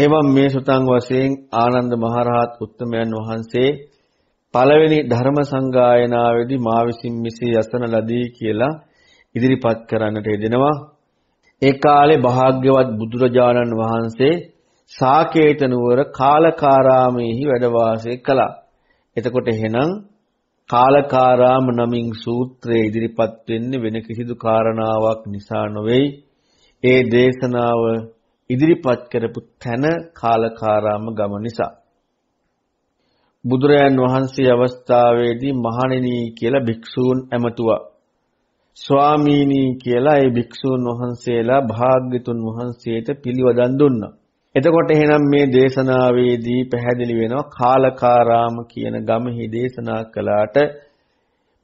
එවම් මේ සුතං වශයෙන් ආනන්ද මහරහත් උත්තමයන් වහන්සේ පළවෙනි ධර්ම සංගායනාවේදී මා විසින් මිසී යසන ලදී කියලා ඉදිරිපත් කරන්නට යෙදෙනවා. ඒ කාලේ භාග්‍යවත් බුදුරජාණන් වහන්සේ සාකේත නුවර කාලකාරාමයේහි වැඩ වාසය කළා. එතකොට එහෙනම් කාලකාරාම නමින් සූත්‍රයේ ඉදිරිපත් වෙන්නේ වෙන කිසිදු කාරණාවක් නිසා නොවේ. ඒ දේශනාව ඉදිරිපත් කරපු තැන කාලකාරාම ගම නිසා බුදුරයන් වහන්සේ අවස්ථාවේදී මහණෙනි කියලා භික්ෂූන් ඇමතුවා ස්වාමීනි කියලා ඒ භික්ෂූන් වහන්සේලා භාග්‍යතුන් වහන්සේට පිළිවදන් දුන්නා එතකොට එහෙනම් මේ දේශනාවේදී පැහැදිලි වෙනවා කාලකාරාම කියන ගමෙහි දේශනා කළාට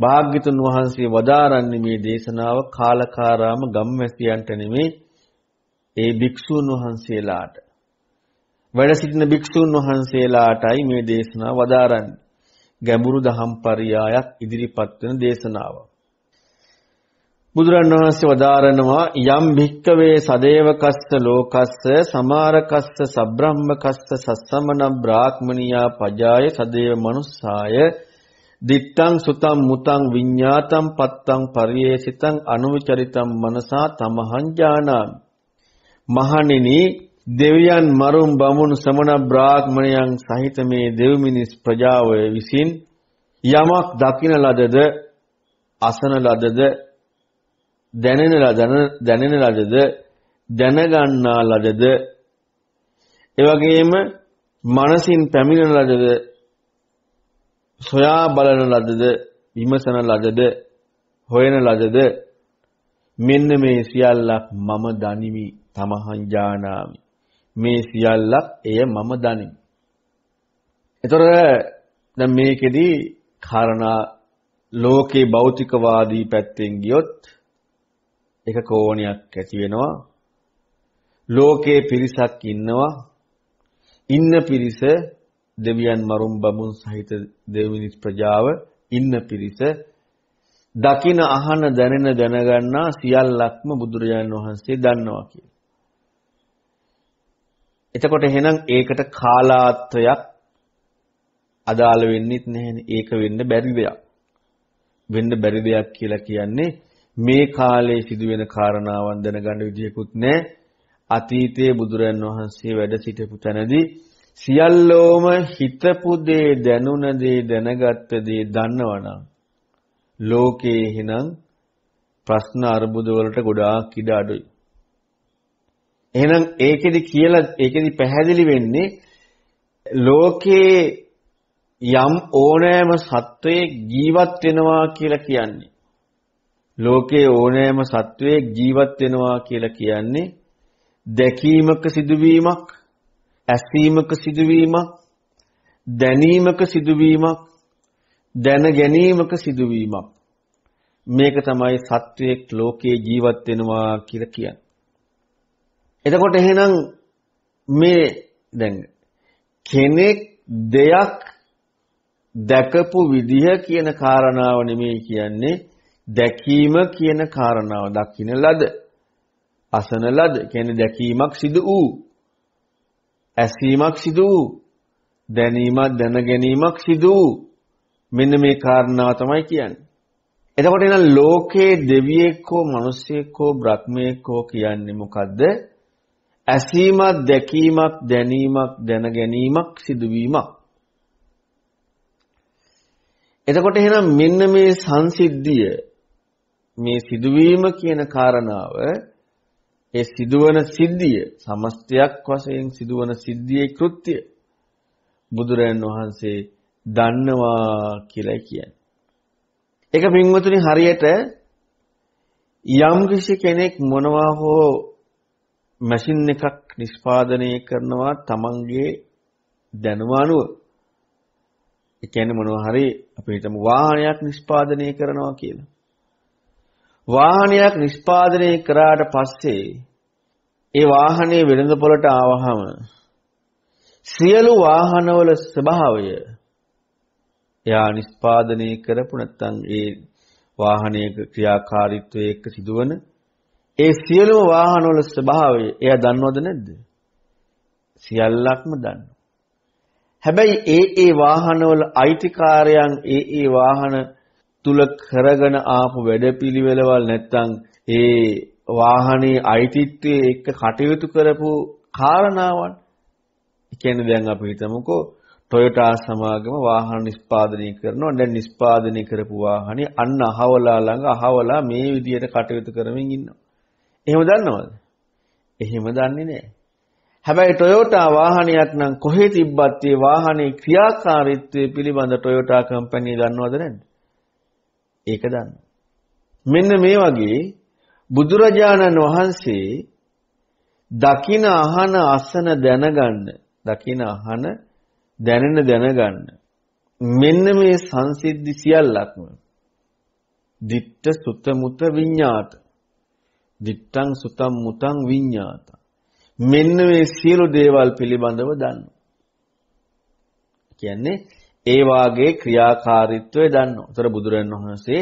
භාග්‍යතුන් වහන්සේ වදාරන්නේ මේ දේශනාව කාලකාරාම ගම්වැසියන්ට නෙමෙයි ඒ භික්ෂූන් වහන්සේලාට වැඩ සිටින භික්ෂූන් වහන්සේලාටයි මේ දේශනාව වදාරන්නේ. ගැඹුරු දහම් පරයයක් ඉදිරිපත් වෙන දේශනාව. බුදුරන් වහන්සේ වදාරනවා යම් භික්කවේ සදේවකස්ස ලෝකස්ස සමාරකස්ස සබ්‍රහ්මකස්ස සස්සමන බ්‍රාහ්මනියා පජාය සදේව මනුස්සාය දිත්තං සුතං මුතං විඤ්ඤාතං පත්තං පරියේසිතං අනුවිචරිතං මනසා තමහං ඥානාමි මහණෙනි දෙවියන් මරුන් බමුණු සමන බ්‍රාහ්මණයන් සහිත මේ දෙව්මිනිස් ප්‍රජාව විසින් යමක් දකින ලදද අසන ලදද දැනෙන ලදන දැනෙන ලදද දැනගන්නා ලදද එවැගේම මනසින් පැමිණෙන ලදද සොයා බලන ලදද විමසන ලදද හොයන ලදද මෙන්න මේ සියල්ලක් මම දනිමි තමහං ජානාමි. මේ සියල්ලත් එය මම දනිමි. ඒතර දැන් මේකෙදි කාරණා ලෝකේ භෞතිකවාදී පැත්තෙන් ගියොත් එක කෝණයක් ඇති වෙනවා. ලෝකේ පිරිසක් ඉන්නවා. ඉන්න පිරිස දෙවියන් මරුම් බමුණු සහිත දෙවිනිස් ප්‍රජාව ඉන්න පිරිස දකින අහන දැනෙන දැනගන්නා සියල්ලක්ම බුදුරජාණන් වහන්සේ දන්නවා කියලා. එතකොට එහෙනම් ඒකට කාලාත්වයක් අදාළ වෙන්නෙත් නැහැනේ. ඒක වෙන්න බැරි දෙයක්. වෙන්න බැරි දෙයක් කියලා කියන්නේ මේ කාලේ සිදුවෙන කාරණාවන් දැනගන්න විදියකුත් නැහැ. අතීතයේ බුදුරන් වහන්සේ වැඩ සිටපු තැනදී සියල්ලෝම හිතපු දේ දැනුණ දේ දැනගත්ත දේ දන්නවනම් ලෝකේ එහෙනම් ප්‍රශ්න අර්බුද වලට ගොඩාක් ඉඩ අඩුයි. එහෙනම් ඒකෙදි කියලා ඒකෙදි පැහැදිලි වෙන්නේ ලෝකේ යම් ඕනෑම සත්වයේ ජීවත් වෙනවා කියලා කියන්නේ ලෝකේ ඕනෑම සත්වයේ ජීවත් වෙනවා කියලා කියන්නේ දැකීමක සිදුවීමක් ඇසීමක සිදුවීමක් දැනීමක සිදුවීමක් දැන ගැනීමක සිදුවීමක් මේක තමයි සත්වයක් ලෝකේ ජීවත් වෙනවා කියලා කියන්නේ එතකොට එහෙනම් මේ දැන් කෙනෙක් දෙයක් දැකපු විදිහ කියන කාරණාව නෙමෙයි කියන්නේ දැකීම කියන කාරණාව දකින්න ලද අසන ලද කියන්නේ දැකීමක් සිදු වූ ඇසීමක් සිදු වූ දැනීමක් දැන ගැනීමක් සිදු වූ මෙන්න මේ කාරණාව තමයි කියන්නේ එතකොට එහෙනම් ලෝකේ දෙවියෙක් හෝ මිනිසෙක් හෝ බ්‍රහ්මයෙක් හෝ කියන්නේ මොකද්ද ඇසීමක් දැකීමක් දැනීමක් දැන ගැනීමක් සිදුවීමක් එතකොට එහෙනම් මෙන්න මේ සංසිද්ධිය මේ සිදුවීම කියන කාරණාව ඒ සිදුවන සිද්ධිය සමස්තයක් වශයෙන් සිදුවන සිද්ධියේ කෘත්‍ය බුදුරයන් වහන්සේ දන්නවා කියලා කියන්නේ. ඒක පින්වතුනි හරියට යම් කෙනෙක් මොනවා හෝ මැෂින් එකක් නිෂ්පාදනය කරනවා තමන්ගේ දැනුම අනුව. ඒ කියන්නේ මොනවා හරි අපි හිතමු වාහනයක් නිෂ්පාදනය කරනවා කියලා. වාහනයක් නිෂ්පාදනය කරාට පස්සේ ඒ වාහනේ වෙළඳපොළට ආවහම සියලු වාහනවල ස්වභාවය එයා නිෂ්පාදනය කරපු නැත්නම් ඒ වාහනයක ක්‍රියාකාරීත්වය එක්ක සිදුවන ඒ සියලුම වාහනවල ස්වභාවය එයා දන්නවද නැද්ද? සියල්ලක්ම දන්නවා. හැබැයි ඒ ඒ වාහනවල අයිතිකාරයන් ඒ ඒ වාහන තුල කරගෙන ආපු වැඩපිළිවෙළවල් නැත්තම් ඒ වාහනේ අයිතිත්වයේ එක්ක කටයුතු කරපු කාරණාවන් කියන්නේ දැන් අපි හිතමුකෝ ටොයොටා සමාගම වාහන නිෂ්පාදනය කරනවා දැන් නිෂ්පාදනය කරපු වාහනේ අන්න අහවලා ළඟ අහවලා මේ විදියට කටයුතු කරමින් ඉන්නවා එහෙම දන්නවද? එහෙම දන්නේ නැහැ. හැබැයි ටොයෝටා වාහනයක් නම් කොහේ තිබ්බත් ඒ වාහනේ ක්‍රියාකාරීත්වය පිළිබඳ ටොයෝටා කම්පැනි දන්නවද නැද්ද? ඒක දන්න. මෙන්න මේ වගේ බුදුරජාණන් වහන්සේ දකින අහන අසන දැනගන්න දකින අහන දැනෙන දැනගන්න මෙන්න මේ සංසිද්ධි සියල්ලක්ම ditta sutta mutta විඤ්ඤාත දිත්තං සුතං මුතං විඤ්ඤාතං. මෙන්න මේ සියලු දේවල් පිළිබඳව දන්නවා. කියන්නේ ඒ වාගේ ක්‍රියාකාරීත්වය දන්නවා. උතර බුදුරණවහන්සේ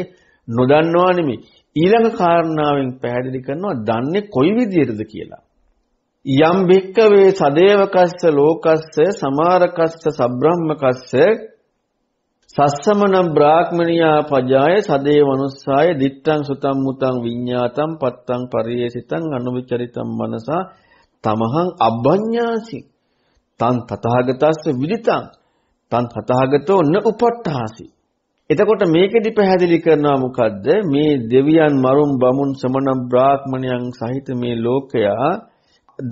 නොදන්නවා නෙමෙයි. ඊළඟ කාරණාවෙන් පැහැදිලි කරනවා දන්නේ කොයි විදිහටද කියලා. යම් භික්කවේ සදේවකස්ස ලෝකස්ස සමාරකස්ස සබ්‍රහ්මකස්ස සස්සමන බ්‍රාහ්මණියා පජාය සදේ මනුස්සාය දිත්තං සුතං මුතං විඤ්ඤාතං පත්තං පරියේසිතං අනුවිචරිතං මනසා තමහං අබ්බඤ්ඤාසි තං තථාගතස්ස විදිතං තං තථාගතෝ න උපට්ඨාසි එතකොට මේකෙදි පැහැදිලි කරනවා මොකද්ද මේ දෙවියන් මරුන් බමුන් සමන බ්‍රාහ්මණයන් සහිත මේ ලෝකයා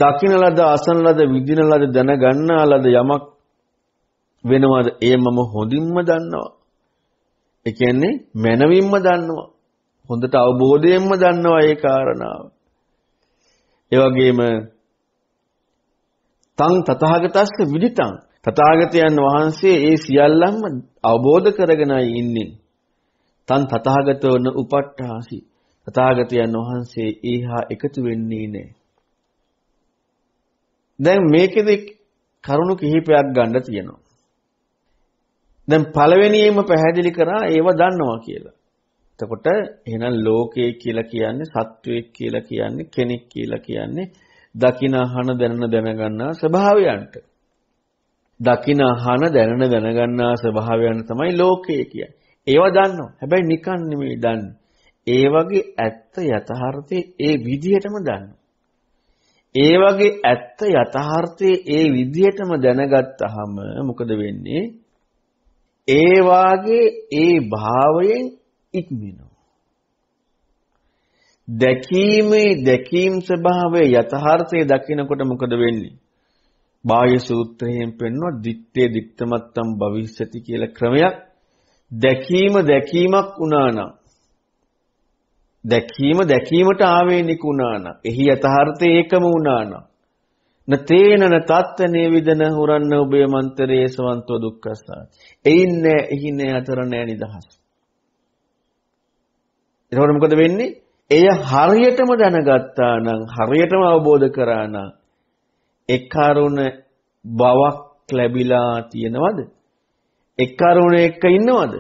දකින ලද අසන ලද විඳින ලද දැනගන්නා ලද යමක් වෙනවද? ඒ මම හොඳින්ම දන්නවා. ඒ කියන්නේ මනවින්ම දන්නවා. හොඳට අවබෝධයෙන්ම දන්නවා ඒ කාරණාව. ඒ වගේම තං තථාගතස්ස විදිතං තථාගතයන් වහන්සේ ඒ සියල්ලම අවබෝධ කරගෙනයි ඉන්නේ. තන් තථාගතවන උපට්ඨාසි තථාගතයන් වහන්සේ ඒහා එකතු වෙන්නේ නැහැ. දැන් මේකෙදි කරුණු කිහිපයක් ගන්න තියෙනවා. දැන් පළවෙනියෙන්ම පැහැදිලි කරා ඒව දන්නවා කියලා. එතකොට එහෙනම් ලෝකයේ කියලා කියන්නේ සත්වයක් කියලා කියන්නේ කෙනෙක් කියලා කියන්නේ දකින අහන දැනන දැනගන්නා ස්වභාවයන්ට. දකින අහන දැනන දැනගන්නා ස්වභාවයන් තමයි ලෝකය කියන්නේ. ඒව දන්නවා. හැබැයි නිකන් නෙමෙයි දන්නේ. ඒ වගේ ඇත්ත යථාර්ථයේ ඒ විදිහටම දන්නවා. ඒ වගේ ඇත්ත යථාර්ථයේ ඒ විදිහටම දැනගත්තාම මොකද වෙන්නේ? ඒ වාගේ ඒ භාවයෙන් ඉක්මිනවා. දැකීමේ දැකීම් ස්වභාවයේ යථාර්ථය දකිනකොට මොකද වෙන්නේ? බාහ්‍ය සූත්‍රයෙන් පෙන්වන දිත්තේ දික්තමත්තම් භවිෂ්‍යති කියලා ක්‍රමයක් දැකීම දැකීමක් වුණානම් දැකීම දැකීමට ආවේනික වුණානම් එහි යථාර්ථය ඒකම වුණානම් නතේනන තත්තනේ විදන හුරන්න ඔබේ මන්තරේ සවන්තෝ දුක්ඛස්සාර. එයින් නෑ එහින් නෑ අතර නෑ නිදහස. එතකොට මොකද වෙන්නේ? එය හරියටම දැනගත්තා නම් හරියටම අවබෝධ කරා නම් එකරුණ බවක් ලැබිලා තියෙනවද? එකරුණ එක ඉන්නවද?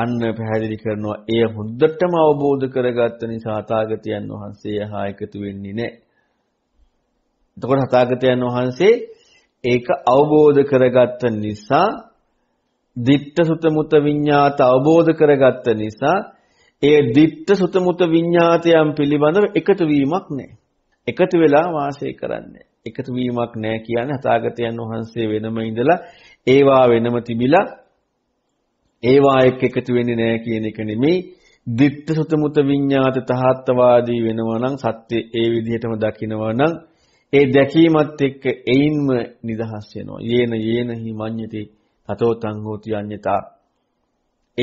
අන්න පැහැදිලි කරනවා එය හොඳටම අවබෝධ කරගත්ත නිසා තාගතයන් වහන්සේ හා එකතු වෙන්නේ නැහැ. එතකොට තථාගතයන් වහන්සේ ඒක අවබෝධ කරගත්ත නිසා දිට්ඨ සුතමුත විඤ්ඤාත අවබෝධ කරගත්ත නිසා ඒ දිට්ඨ සුතමුත විඤ්ඤාතයන් පිළිබඳව එකතු වීමක් නැහැ. එකතු වෙලා වාසය කරන්නේ. එකතු වීමක් නැහැ කියන්නේ අතාගතයන් වහන්සේ වෙනම ඉඳලා ඒවා වෙනම තිබිලා ඒවා එක්ක එකතු වෙන්නේ නැහැ කියන එක නෙමෙයි. දිට්ඨ සුතමුත විඤ්ඤාත තහත්වාදී වෙනවා නම් සත්‍ය ඒ විදිහටම දකිනවා නම් ඒ දැකීමත් එක්ක එයින්ම නිදහස් වෙනවා. යේන යේන හි මඤ්ඤති තතෝ තං හෝති අඤ්ඤතා.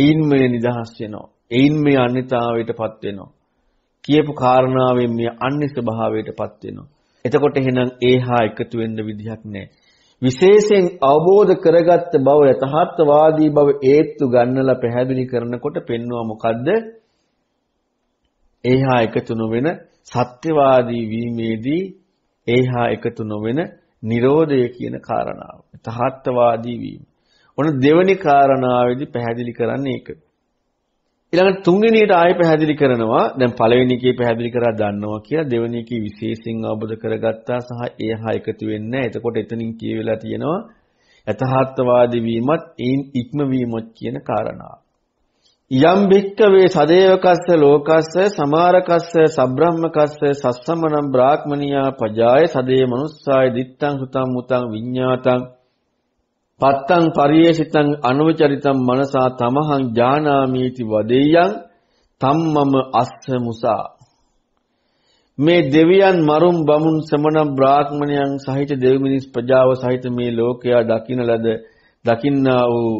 එයින්ම නිදහස් වෙනවා. එයින් මේ අනිතාවයටපත් වෙනවා. කියපු කාරණාවෙන් මේ අනිත් ස්වභාවයටපත් වෙනවා. එතකොට එහෙනම් ඒහා එකතු වෙන්න විදිහක් නැහැ. විශේෂයෙන් අවබෝධ කරගත්ත බව යථාර්ථවාදී බව ඒත්තු ගන්නලා පැහැදිලි කරනකොට පෙන්වුවා මොකද්ද? ඒහා එකතු නොවන සත්‍යවාදී වීමේදී ඒ හා එකතු නොවන Nirodha කියන කාරණාව. තහත්වාදී වීම. ඔන්න දෙවැනි කාරණාවේදී පැහැදිලි කරන්නේ ඒක. ඊළඟට තුන්වෙනියට ආයෙ පැහැදිලි කරනවා දැන් පළවෙනි එකේ පැහැදිලි කරලා දන්නවා කියලා දෙවෙනි එකේ විශේෂයෙන් අවබෝධ කරගත්තා සහ ඒ හා එකතු වෙන්නේ නැහැ. එතකොට එතනින් කියවිලා තියෙනවා යථාර්ථවාදී වීමත් ඒන් ඉක්මවීමත් කියන කාරණාව. යම් භික්කවේ සදේවකස්ස ලෝකස්ස සමාරකස්ස සබ්‍රහ්මකස්ස සස්සමනම් බ්‍රාහ්මනියා පජාය සදේ මනුස්සාය දිත්තං හුතං මුතං විඤ්ඤාතං පත්තං පරියේසිතං අනුචරිතං මනසා තමහං ඥානාමීති වදෙයං තම්මම අස්ස මුසා මේ දෙවියන් මරුම් බමුණු සමනම් බ්‍රාහ්මණයන් සහිත දෙව්මිනිස් ප්‍රජාව සහිත මේ ලෝකයා දකින්න ලද දකින්නා වූ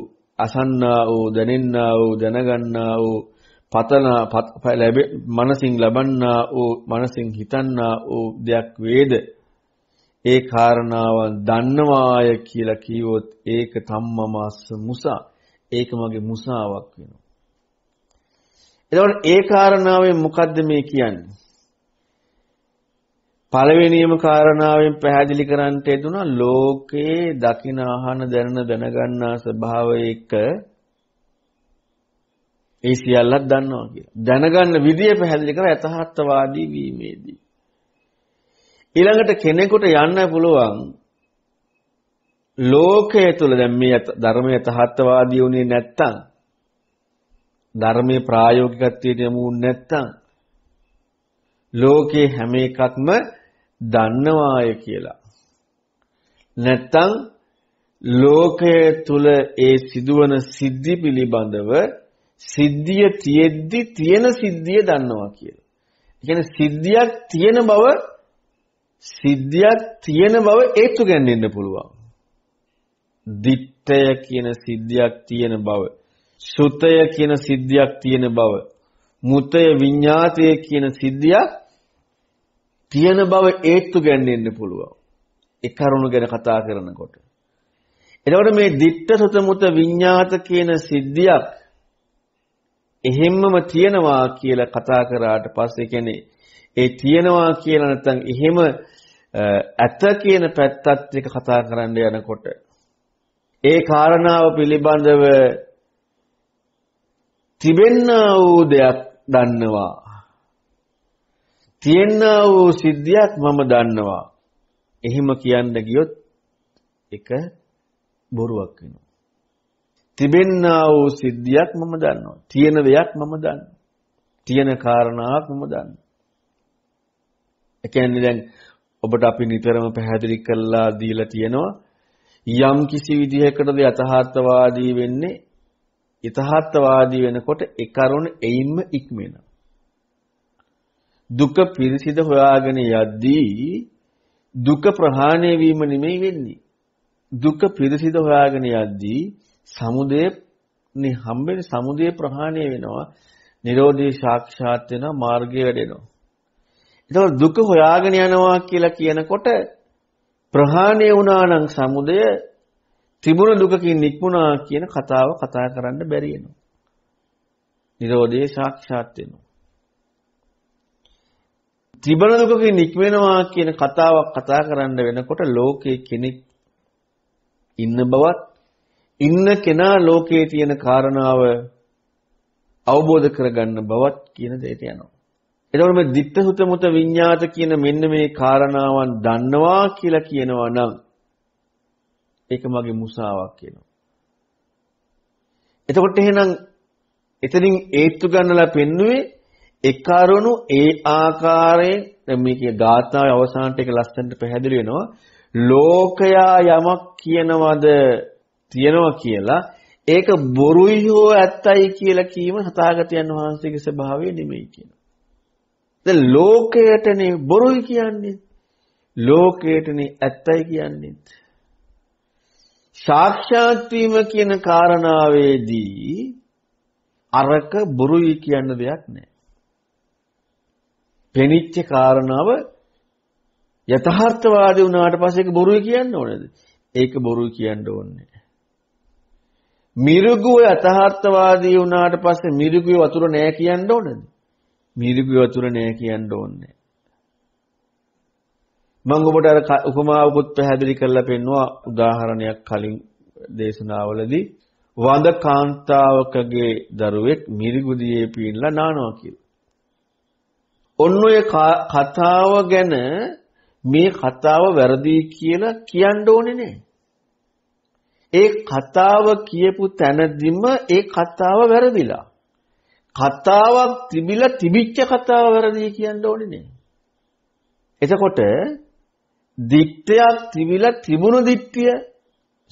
අසන්නා වූ දැනෙන්නා වූ දැනගන්නා වූ පතන මනසින් ලබන්නා වූ මනසින් හිතන්නා වූ දෙයක් වේද ඒ කාරණාවන් දන්නවාය කියලා කියවොත් ඒක තම්මමාස්ස මුසා ඒක මගේ මුසාවක් වෙනවා එතකොට ඒ කාරණාවෙන් මොකද්ද මේ කියන්නේ පළවෙනියම කාරණාවෙන් පැහැදිලි කරන්නට යෙදුනා ලෝකේ දකින අහන දැනන දැනගන්නා ස්වභාවය එක ඒ සියල්ලක් දන්නවා කියලා. දැනගන්න විදිය පැහැදිලි කර යථාර්ථවාදී වීමේදී. ඊළඟට කෙනෙකුට යන්න පුළුවන් ලෝකය තුල දැන් මේ ධර්මයේ යථාර්ථවාදී වුණේ නැත්තම් ධර්මයේ ප්‍රායෝගිකත්වයට යමු නැත්තම් ලෝකේ හැම එකක්ම දන්නවාය කියලා. නැත්තම් ලෝකය තුල ඒ සිදුවන සිද්ධි පිළිබඳව සිද්ධිය තියෙද්දි තියෙන සිද්ධිය දන්නවා කියලා. ඒ කියන්නේ සිද්ධියක් තියෙන බව සිද්ධියක් තියෙන බව ඒත්තු ගන්නෙන්න පුළුවන්. දිත්තය කියන සිද්ධියක් තියෙන බව, සුතය කියන සිද්ධියක් තියෙන බව, මුතය විඤ්ඤාතය කියන සිද්ධියක් තියෙන බව ඒත්තු ගැන්නෙන්න පුළුවන්. ඒ කරුණු ගැන කතා කරනකොට. එතකොට මේ ditta සතමුත විඤ්ඤාත කියන සිද්ධියක් එහෙම්මම තියනවා කියලා කතා කරාට පස්සේ කියන්නේ ඒ තියනවා කියලා නැත්නම් එහෙම ඇත කියන පැත්තත් එක කතා කරන්න යනකොට ඒ කාරණාව පිළිබඳව තිබෙන්නා වූ දෙයක් දන්නවා තියෙනා වූ සිද්ධියක් මම දන්නවා. එහෙම කියන්න ගියොත් එක බොරුවක් වෙනවා. තිබෙන්නා වූ සිද්ධියක් මම දන්නවා. තියෙන දෙයක් මම දන්නවා. තියෙන කාරණාවක් මම දන්නවා. ඒ කියන්නේ දැන් ඔබට අපි නිතරම පැහැදිලි කරලා දීලා තියෙනවා යම් කිසි විදිහකටද යථාර්ථවාදී වෙන්නේ යථාර්ථවාදී වෙනකොට ඒ කරුණ එයින්ම ඉක්මෙනවා. දුක පිරිසිඳ හොයාගෙන යද්දී දුක ප්‍රහාණය වීම නෙමෙයි වෙන්නේ. දුක පිරිසිඳ හොයාගෙන යද්දී සමුදය නේ හම්බෙන්නේ සමුදය ප්‍රහාණය වෙනවා. Nirodhi සාක්ෂාත් වෙනවා මාර්ගය වැඩෙනවා. ඒතකොට දුක හොයාගෙන යනවා කියලා කියනකොට ප්‍රහාණය වුණා නම් සමුදය තිබුණ දුකකින් නික්මුණා කියන කතාව කතා කරන්න බැරි වෙනවා. Nirodhi සාක්ෂාත් වෙනවා. තිබන දුකකින් නික්මෙනවා කියන කතාවක් කතා කරන්න වෙනකොට ලෝකයේ කෙනෙක් ඉන්න බවත් ඉන්න කෙනා ලෝකයේ තියෙන කාරණාව අවබෝධ කරගන්න බවත් කියන දෙයට යනවා. එතකොට මේ ditta sutta muta විඤ්ඤාත කියන මෙන්න මේ කාරණාවන් දන්නවා කියලා කියනවා නම් ඒක මගේ මුසාවක් කියනවා. එතකොට එහෙනම් එතනින් ඒත්තු ගන්නලා පෙන්නුවේ එකරුණු ඒ ආකාරයෙන් මේ කිය ගාථාවේ අවසානට ඒක ලස්සනට පැහැදිලි වෙනවා ලෝකයා යමක් කියනවද තියනවා කියලා ඒක බොරුයි හෝ ඇත්තයි කියලා කීම සතාගතයන් වහන්සේගේ ස්වභාවය නෙමෙයි කියනවා. දැන් ලෝකයටනේ බොරුයි කියන්නේ. ලෝකයටනේ ඇත්තයි කියන්නේ. සාක්ෂාත් වීම කියන කාරණාවේදී අරක බොරුයි කියන දෙයක් නැහැ. පෙනිච්ච කාරණාව යථාර්ථවාදී වුණාට පස්සේ ඒක බොරුයි කියන්න ඕනේද? ඒක බොරුයි කියන්න ඕනේ. මිරිගුව යථාර්ථවාදී වුණාට පස්සේ මිරිගුවේ වතුර නෑ කියන්න ඕනේද? මිරිගුවේ වතුර නෑ කියන්න ඕනේ. මම ඔබට අර උපමාවකුත් පැහැදිලි කරලා පෙන්නවා උදාහරණයක් කලින් දේශනාවලදී වඳ කාන්තාවකගේ දරුවෙක් මිරිගුදියේ පීනලා නානවා කියලා. ඔන්න ඔය කතාව ගැන මේ කතාව වැරදි කියලා කියන්න ඕනේ නෑ. ඒ කතාව කියපු තැනදිම ඒ කතාව වැරදිලා. කතාවක් තිබිලා තිබිච්ච කතාව වැරදි කියන්න ඕනේ නෑ. එතකොට දික්ටයක් තිබිලා තිබුණු දික්ටිය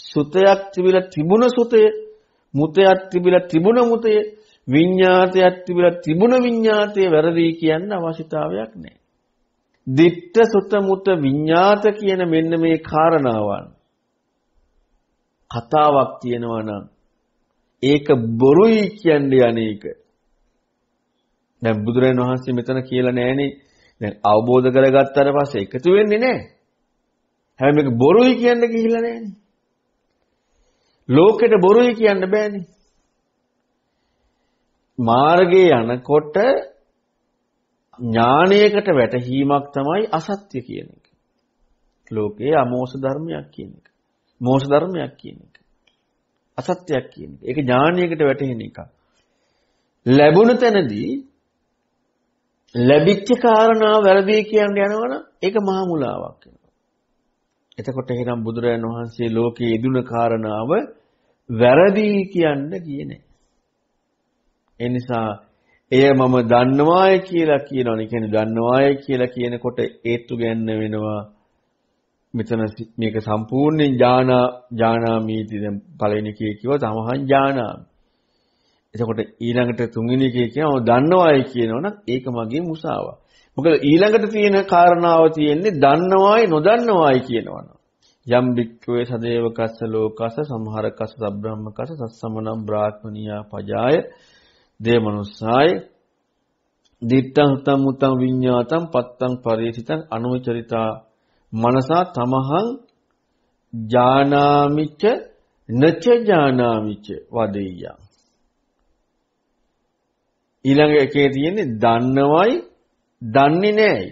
සුතයක් තිබිලා තිබුණ සුතය මුතයක් තිබිලා තිබුණ මුතය විඤ්ඤාතයක් තිබිලා තිබුණ විඤ්ඤාතය වැරදි කියන්න අවශ්‍යතාවයක් නැහැ. දිට්ඨ සුත මුත විඤ්ඤාත කියන මෙන්න මේ காரணාවන් කතාවක් තියෙනවා නම් ඒක බොරුයි කියන්නේ අනේක. දැන් බුදුරජාණන් වහන්සේ මෙතන කියලා නැහනේ. දැන් අවබෝධ කරගත්තාට පස්සේ එකතු වෙන්නේ නැහැ. හැබැයි මේක බොරුයි කියන්න ගිහිල්ලා නැහනේ. ලෝකෙට බොරුයි කියන්න බෑනේ. මාර්ගයේ යනකොට ඥානයකට වැටහීමක් තමයි අසත්‍ය කියන එක. ලෝකයේ අමෝස ධර්මයක් කියන එක. මෝස ධර්මයක් කියන එක. අසත්‍යයක් කියන එක. ඒක ඥානයකට වැටහෙන එක. ලැබුණ තැනදී ලැබිච්ච කාරණා වැරදි කියන යනවනම් ඒක මහා මුලාවක් වෙනවා. එතකොට එහෙනම් බුදුරජාණන් වහන්සේ ලෝකයේ ඉදුණ කාරණාව වැරදි කියන්න කියන්නේ. ඒ නිසා එය මම දන්නවාය කියලා කියනවනේ. කියන්නේ දන්නවාය කියලා කියනකොට ඒත්තු ගන්න වෙනවා. මෙතන මේක සම්පූර්ණයෙන් ඥානා ඥානාමීති දැන් පළවෙනි කේ කිව්වා තමහන් ඥානා. එතකොට ඊළඟට තුන්වෙනි කේ කියනවා දන්නවායි කියනවනම් ඒක මගේ මුසාව. මොකද ඊළඟට තියෙන කාරණාව තියෙන්නේ දන්නවායි නොදන්නවායි කියනවනම්. යම් වික්කවේ සදේව කස්ස ලෝකස සමහර කස්ස සබ්‍රහ්ම කස්ස සස්සමනම් බ්‍රාහ්මනියා පජාය දේමනුස්සාය දිත්තං තම් මුතං විඤ්ඤාතං පත්තං පරිසිතං අනුචරිතා මනසා තමහං ජානාමිච්ච නච ජානාමිච්ච වදෙය්‍ය ඊළඟ එකේ තියෙන්නේ දන්නවයි දන්නේ නැයි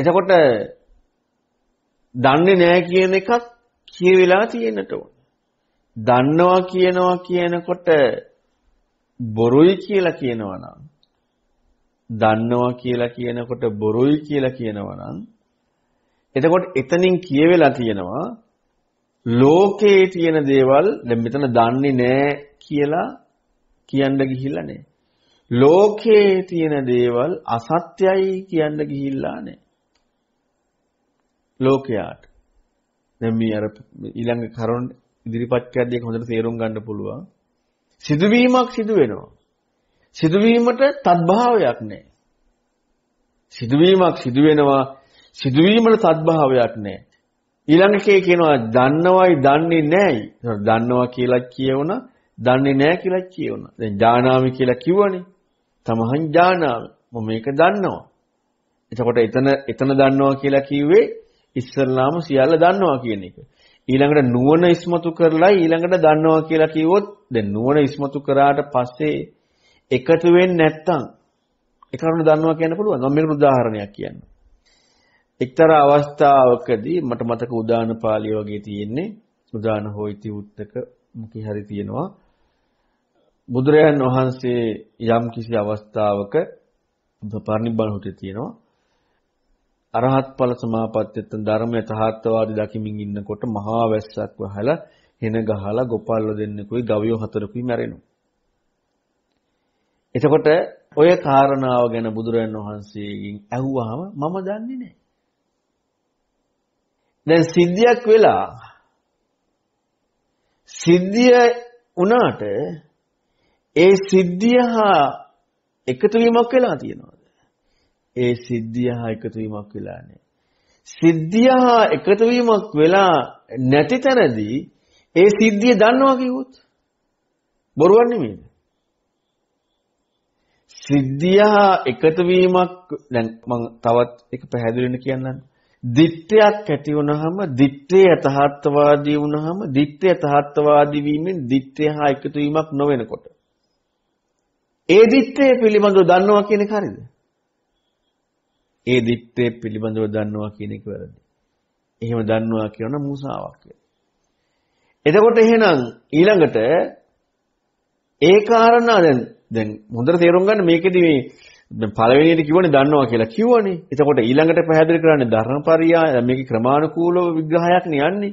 එතකොට දන්නේ නැහැ කියන එකත් කියවිලා තියෙන්නට ඕන දන්නවා කියනවා කියනකොට බොරුයි කියලා කියනවනම් දන්නවා කියලා කියනකොට බොරුයි කියලා කියනවනම් එතකොට එතනින් කියවෙලා තියෙනවා ලෝකයේ තියෙන දේවල් දැන් මෙතන දන්නේ නැහැ කියලා කියන්න ගිහිල්ලා නැහැ. ලෝකයේ තියෙන දේවල් අසත්‍යයි කියන්න ගිහිල්ලා නැහැ. ලෝකයාට. දැන් මේ අර ඊළඟ කරුණ ඉදිරිපත් කරද්දී හොඳට තේරුම් ගන්න පුළුවන්. සිදුවීමක් සිදු වෙනවා. සිදුවීමට තත්භාවයක් නැහැ. සිදුවීමක් සිදු වෙනවා සිදුවීමල තත්භාවයක් නැහැ. ඊළඟ කේ කියනවා දන්නවයි දන්නේ නැයි. දන්නවා කියලා කියවන, දන්නේ නැහැ කියලා කියවන. දැන් ඥානාමි කියලා කිව්වනේ. තමහන් ඥානාමි. මම මේක දන්නවා. එතකොට එතන එතන දන්නවා කියලා කිව්වේ ඉස්සල්ලාම සියල්ල දන්නවා කියන එක. ඊළඟට නුවණ ඉස්මතු කරලා ඊළඟට දන්නවා කියලා කිව්වොත් දැන් නුවණ ඉස්මතු කරාට පස්සේ එකතු වෙන්නේ නැත්තම් ඒ කරුණ දන්නවා කියන්න පුළුවන්. මම මේකට උදාහරණයක් කියන්නම්. එක්තරා අවස්ථාවකදී මට මතක උදාන පාළිය වගේ තියෙන්නේ උදාන හොයිති උත්තක මොකී හරි තියෙනවා. බුදුරයන් වහන්සේ යම් කිසි අවස්ථාවක පරිනිබ්බාන හොටේ තියෙනවා. අරහත් ඵල සමාපත්තියෙන් ධර්මය තහත්වාදී දකිමින් ඉන්නකොට මහා වැස්සක් වහලා හෙන ගහලා ගොපල්ලෝ දෙන්නෙකුයි ගවයෝ හතරකුයි මැරෙනවා. එතකොට ඔය කාරණාව ගැන බුදුරජාණන් වහන්සේගෙන් ඇහුවාම මම දන්නේ නැහැ. දැන් සිද්ධියක් වෙලා සිද්ධිය වුණාට ඒ සිද්ධිය හා එකතු වීමක් වෙලා තියෙනවා. ඒ සිද්ධිය හා එකතු වීමක් වෙලා නැහැ. සිද්ධිය හා එකතු වීමක් වෙලා නැති තැනදී ඒ සිද්ධිය දන්නවා කිව්වොත් බොරුවක් නෙමෙයිද? සිද්ධිය හා එකතු වීමක් දැන් මම තවත් එක පැහැදිලිවන්න කියන්නම්. දිට්ඨයක් ඇති වුනහම දිට්ඨේ යථාර්ථවාදී වුනහම දිට්ඨේ යථාර්ථවාදී වීමෙන් දිට්ඨය හා එකතු වීමක් නොවෙනකොට ඒ දිට්ඨය පිළිබඳව දන්නවා කියන එක හරිද? ඒ දිත්තේ පිළිබඳව දන්නවා කියන එක වැරදි. එහෙම දන්නවා කියන මූසාවක් එතකොට එහෙනම් ඊළඟට ඒ කාරණා දැන් දැන් හොඳට තේරුම් ගන්න මේකෙදි මේ දැන් පළවෙනියට කිව්වනේ දන්නවා කියලා කිව්වනේ. එතකොට ඊළඟට පැහැදිලි කරන්නේ ධර්මපරියාය මේකේ ක්‍රමානුකූලව විග්‍රහයක් නියන්නේ.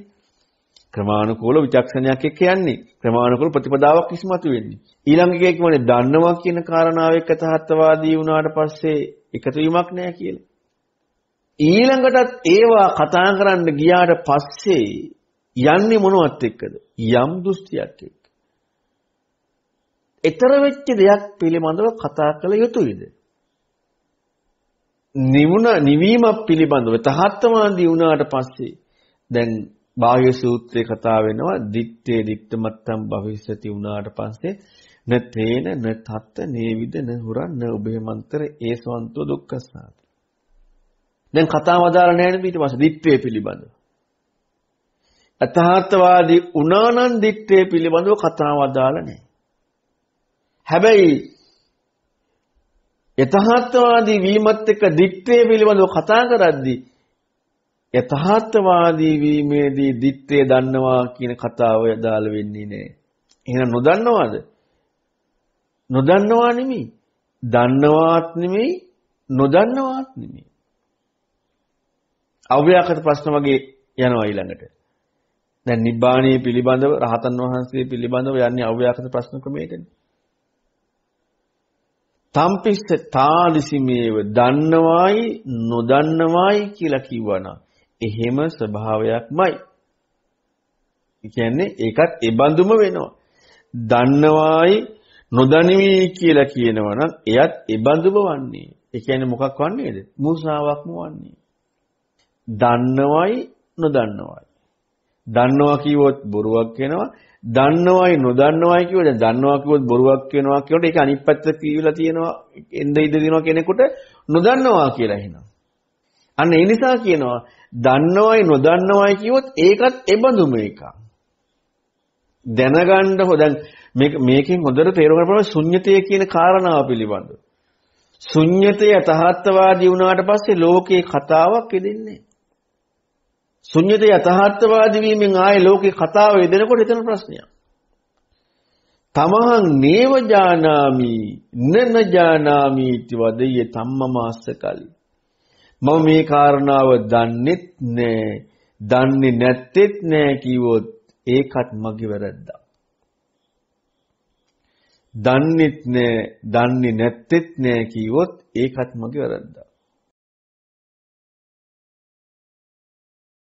ක්‍රමානුකූල විචක්ෂණයක් එක්ක යන්නේ. ක්‍රමානුකූල ප්‍රතිපදාවක් ඉස්මතු වෙන්නේ. ඊළඟ එකේ කිව්වනේ දන්නවා කියන කාරණාව එක්ක තහත්වාදී වුණාට පස්සේ එකතු වීමක් නෑ කියලා. ඊළඟටත් ඒවා කතා කරන්න ගියාට පස්සේ යන්නේ මොනවත් එක්කද? යම් දෘෂ්ටියක් එක්ක. ඊතර වෙච්ච දෙයක් පිළිබඳව කතා කළ යුතුයිද? නිවුණ නිවීම පිළිබඳව තහත්මාදී වුණාට පස්සේ දැන් බාහ්‍ය සූත්‍රේ කතා වෙනවා දිත්තේ දික්තමත්තම් භවිෂ්‍යති වුණාට පස්සේ න තේන න තත්ත නේවිද න හුරන් න ඔබේ මන්තර ඒසවන්තෝ දුක්ඛස්සාත. දැන් කතාව අදාළ නැහැ නේද ඊට පස්සේ දිත්තේ පිළිබඳව. අතහත්වාදී උනානන් දිත්තේ පිළිබඳව කතාව අදාළ නැහැ. හැබැයි යථාර්ථවාදී වීමත් එක්ක දිත්තේ පිළිබඳව කතා කරද්දී යථාර්ථවාදී වීමේදී දිත්තේ දන්නවා කියන කතාව යදාල වෙන්නේ නැහැ. එහෙනම් නොදන්නවද? නොදන්නවා නෙමෙයි. දන්නවාත් නෙමෙයි නොදන්නවාත් නෙමෙයි. අව්‍යාකට ප්‍රශ්න වගේ යනවා ඊළඟට. දැන් නිබ්බාණය පිළිබඳව රහතන් වහන්සේ පිළිබඳව යන්නේ අව්‍යාකට ප්‍රශ්න ක්‍රමයටනේ. තම්පිස්ස තාලිසිමේව දන්නවායි නොදන්නවායි කියලා කිව්වනම් එහෙම ස්වභාවයක්මයි. කියන්නේ ඒකත් ඒ බඳුම වෙනවා. දන්නවායි නොදනිමි කියලා කියනවා නම් එයත් ඒබඳුම වන්නේ. ඒ කියන්නේ මොකක් වන්නේද? මූසාවක්ම වන්නේ. දන්නවයි නොදන්නවයි. දන්නවා කිව්වොත් බොරුවක් වෙනවා. දන්නවයි නොදන්නවයි කිව්වොත් දැන් දන්නවා කිව්වොත් බොරුවක් වෙනවා කියනකොට ඒක අනිත් පැත්ත කියවිලා තියෙනවා එන්න ඉඩ දෙනවා කෙනෙකුට නොදන්නවා කියලා එනවා. අන්න ඒ නිසා කියනවා දන්නවයි නොදන්නවයි කිව්වොත් ඒකත් ඒබඳුම එකක්. දැනගන්න හො දැන් මේක මේකෙන් හොඳට තේරුම් ගන්න පුළුවන් ශුන්්‍යතය කියන කාරණාව පිළිබඳව. ශුන්්‍යතය යථාර්ථවාදී වුණාට පස්සේ ලෝකේ කතාවක් එදෙන්නේ. ශුන්්‍යතය යථාර්ථවාදී වීමෙන් ආයේ ලෝකේ කතාව එදෙනකොට එතන ප්‍රශ්නයක්. තමහං නේව ජානාමි නන ජානාමි इति වදයේ තම්මමාස්සකලි. මම මේ කාරණාව දන්නෙත් නෑ. දන්නේ නැත්තේත් නෑ කිව්වොත් ඒකත් මගේ වැරද්දක්. දන්නෙත් නෑ, දන්නේ නැත්තේත් නෑ කීවොත් ඒකත් මගේ වැරද්දා.